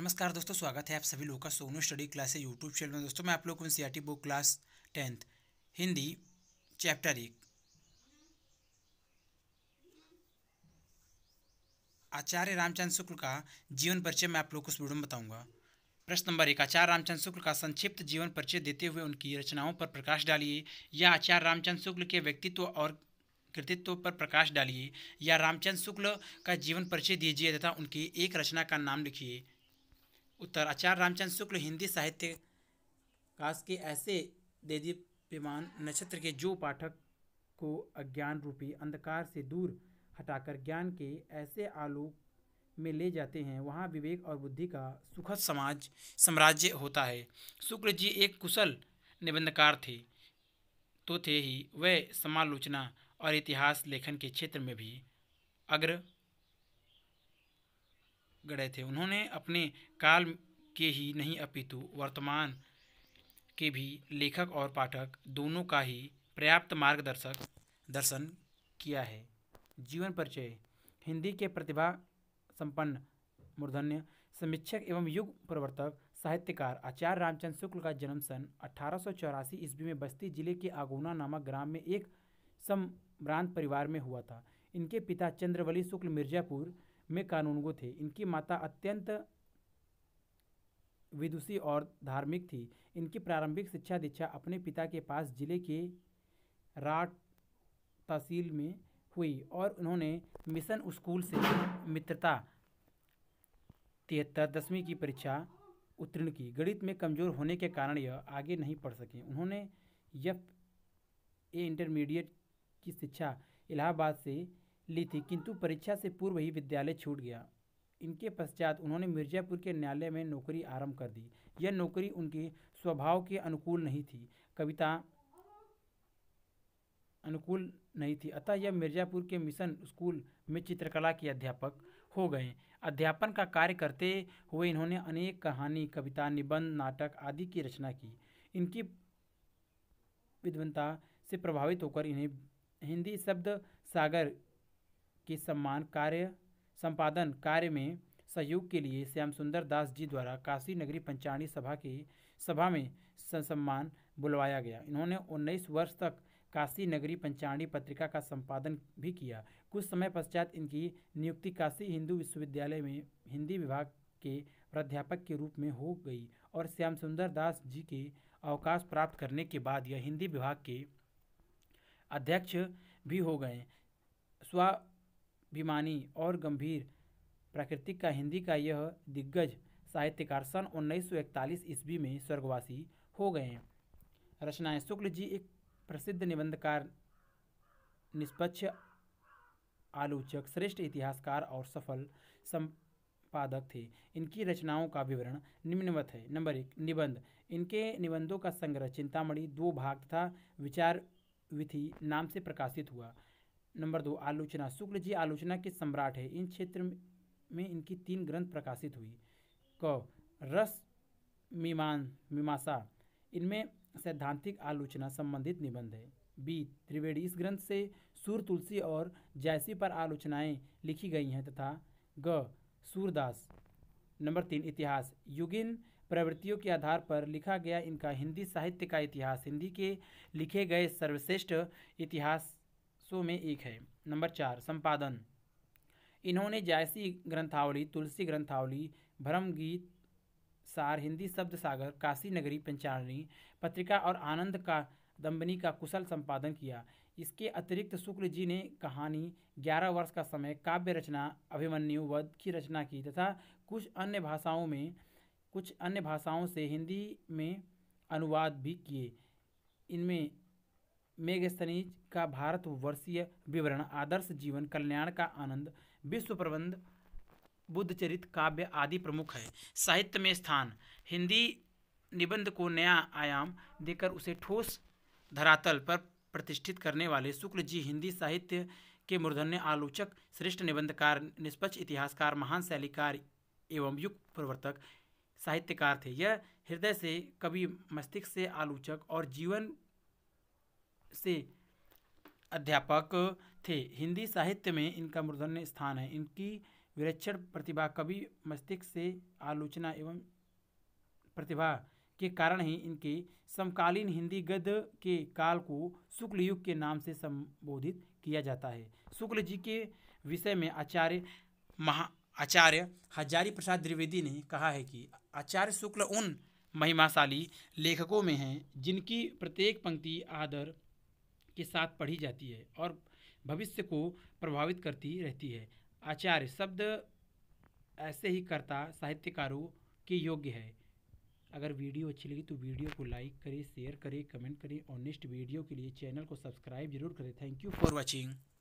नमस्कार दोस्तों स्वागत है आप सभी लोगों का सोनू स्टडी क्लास है यूट्यूब चैनल में दोस्तों मैं आप लोगों को T book class tenth Hindi chapter एक आचार्य रामचंद्र शुक्ल का जीवन परिचय मैं आप लोग को उस वीडियो में बताऊंगा प्रश्न नंबर एक आचार्य रामचंद्र शुक्ल का संक्षिप्त जीवन परिचय देते हुए उनकी रचनाओं पर प्रकाश डालिए या आचार्य रामचंद्र शुक्ल के व्यक्तित्व और कृतित्व पर प्रकाश डालिए या रामचंद्र शुक्ल का जीवन परिचय दीजिए तथा उनकी एक रचना का नाम लिखिए उत्तर आचार्य रामचंद्र शुक्ल हिंदी साहित्य काश के ऐसे विमान नक्षत्र के जो पाठक को अज्ञान रूपी अंधकार से दूर हटाकर ज्ञान के ऐसे आलोक में ले जाते हैं वहाँ विवेक और बुद्धि का सुखद समाज साम्राज्य होता है शुक्ल जी एक कुशल निबंधकार थे तो थे ही वह समालोचना और इतिहास लेखन के क्षेत्र में भी अग्र गढ़े थे उन्होंने अपने काल के ही नहीं अपितु वर्तमान के भी लेखक और पाठक दोनों का ही पर्याप्त मार्गदर्शक दर्शन किया है जीवन परिचय हिंदी के प्रतिभा संपन्न मूर्धन्य समीक्षक एवं युग प्रवर्तक साहित्यकार आचार्य रामचंद्र शुक्ल का जन्म सन अठारह ईस्वी में बस्ती जिले के आगोना नामक ग्राम में एक सम्रांत परिवार में हुआ था इनके पिता चंद्रवली शुक्ल मिर्जापुर में कानूनगो थे इनकी माता अत्यंत विदुषी और धार्मिक थी इनकी प्रारंभिक शिक्षा दीक्षा अपने पिता के पास जिले के राट तहसील में हुई और उन्होंने मिशन स्कूल से मित्रता तिहत्तर दसवीं की परीक्षा उत्तीर्ण की गणित में कमज़ोर होने के कारण यह आगे नहीं पढ़ सके उन्होंने यफ ए इंटरमीडिएट की शिक्षा इलाहाबाद से ली थी किंतु परीक्षा से पूर्व ही विद्यालय छूट गया इनके पश्चात उन्होंने मिर्जापुर के न्यायालय में नौकरी आरंभ कर दी यह नौकरी उनके स्वभाव के अनुकूल नहीं थी कविता अनुकूल नहीं थी अतः यह मिर्जापुर के मिशन स्कूल में चित्रकला के अध्यापक हो गए अध्यापन का कार्य करते हुए इन्होंने अनेक कहानी कविता निबंध नाटक आदि की रचना की इनकी विद्वंता से प्रभावित होकर इन्हें हिंदी शब्द सागर के सम्मान कार्य संपादन कार्य में सहयोग के लिए श्याम सुंदर दास जी द्वारा काशी नगरी पंचाणी सभा की सभा में सम्मान बुलवाया गया इन्होंने उन्नीस वर्ष तक काशी नगरी पंचाणी पत्रिका का संपादन भी किया कुछ समय पश्चात इनकी नियुक्ति काशी हिंदू विश्वविद्यालय में हिंदी विभाग के प्राध्यापक के रूप में हो गई और श्याम सुंदर दास जी के अवकाश प्राप्त करने के बाद यह हिंदी विभाग के अध्यक्ष भी हो गए स्व भिमानी और गंभीर प्राकृतिक का हिंदी का यह दिग्गज साहित्यकार सन उन्नीस ईस्वी में स्वर्गवासी हो गए रचनाएं शुक्ल जी एक प्रसिद्ध निबंधकार निष्पक्ष आलोचक श्रेष्ठ इतिहासकार और सफल संपादक थे इनकी रचनाओं का विवरण निम्नवत है नंबर एक निबंध इनके निबंधों का संग्रह चिंतामणि दो भाग तथा विचार विधि नाम से प्रकाशित हुआ नंबर दो आलोचना शुक्ल जी आलोचना के सम्राट है इन क्षेत्र में इनकी तीन ग्रंथ प्रकाशित हुई क रस मीमान मीमांसा इनमें सैद्धांतिक आलोचना संबंधित निबंध है बी त्रिवेणी इस ग्रंथ से सूर तुलसी और जायसी पर आलोचनाएं लिखी गई हैं तथा ग सूरदास नंबर तीन इतिहास युगिन प्रवृत्तियों के आधार पर लिखा गया इनका हिंदी साहित्य का इतिहास हिंदी के लिखे गए सर्वश्रेष्ठ इतिहास सौ में एक है नंबर चार संपादन इन्होंने जायसी ग्रंथावली तुलसी ग्रंथावली भ्रम गीत सार हिंदी शब्द सागर काशी नगरी पंचारणी पत्रिका और आनंद का दम्बनी का कुशल संपादन किया इसके अतिरिक्त शुक्ल जी ने कहानी ग्यारह वर्ष का समय काव्य रचना अभिमन्यु वध की रचना की तथा कुछ अन्य भाषाओं में कुछ अन्य भाषाओं से हिंदी में अनुवाद भी किए इनमें मेगस्तनीज का भारत वर्षीय विवरण आदर्श जीवन कल्याण का आनंद विश्व प्रबंध बुद्धचरित काव्य आदि प्रमुख है साहित्य में स्थान हिंदी निबंध को नया आयाम देकर उसे ठोस धरातल पर प्रतिष्ठित करने वाले शुक्ल जी हिंदी साहित्य के मूर्धन्य आलोचक श्रेष्ठ निबंधकार निष्पक्ष इतिहासकार महान शैलीकार एवं युग प्रवर्तक साहित्यकार थे यह हृदय से कवि मस्तिष्क से आलोचक और जीवन से अध्यापक थे हिंदी साहित्य में इनका मूर्धन्य स्थान है इनकी विरक्षण प्रतिभा कवि मस्तिष्क से आलोचना एवं प्रतिभा के कारण ही इनके समकालीन हिंदी गद के काल को शुक्ल युग के नाम से संबोधित किया जाता है शुक्ल जी के विषय में आचार्य महा आचार्य हजारी प्रसाद द्विवेदी ने कहा है कि आचार्य शुक्ल उन महिमाशाली लेखकों में हैं जिनकी प्रत्येक पंक्ति आदर के साथ पढ़ी जाती है और भविष्य को प्रभावित करती रहती है आचार्य शब्द ऐसे ही करता साहित्यकारों के योग्य है अगर वीडियो अच्छी लगी तो वीडियो को लाइक करें शेयर करें कमेंट करें और नेक्स्ट वीडियो के लिए चैनल को सब्सक्राइब जरूर करें थैंक यू फॉर वॉचिंग